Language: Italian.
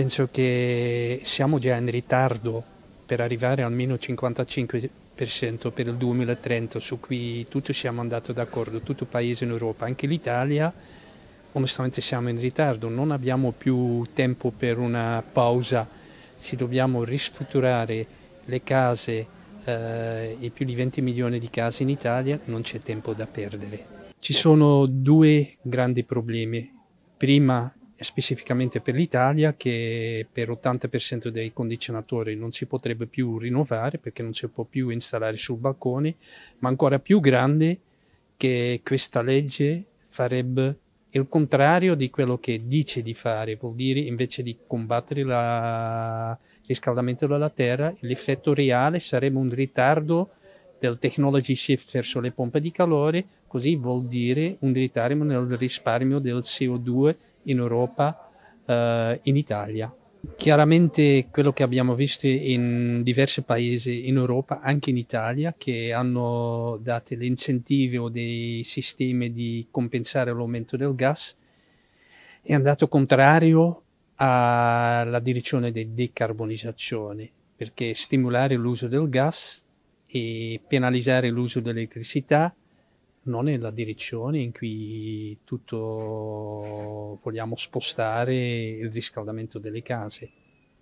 penso che siamo già in ritardo per arrivare almeno al 55% per il 2030, su cui tutti siamo andati d'accordo, tutto il paese in Europa, anche l'Italia, onestamente siamo in ritardo, non abbiamo più tempo per una pausa, ci dobbiamo ristrutturare le case, eh, i più di 20 milioni di case in Italia, non c'è tempo da perdere. Ci sono due grandi problemi. Prima specificamente per l'Italia che per l'80% dei condizionatori non si potrebbe più rinnovare perché non si può più installare sul balcone, ma ancora più grande che questa legge farebbe il contrario di quello che dice di fare, vuol dire invece di combattere il riscaldamento della terra, l'effetto reale sarebbe un ritardo del technology shift verso le pompe di calore, così vuol dire un ritardo nel risparmio del CO2 in Europa, eh, in Italia. Chiaramente quello che abbiamo visto in diversi paesi in Europa, anche in Italia, che hanno dato l'incentivo o dei sistemi di compensare l'aumento del gas, è andato contrario alla direzione di decarbonizzazione, perché stimolare l'uso del gas e penalizzare l'uso dell'elettricità non è la direzione in cui tutto vogliamo spostare il riscaldamento delle case.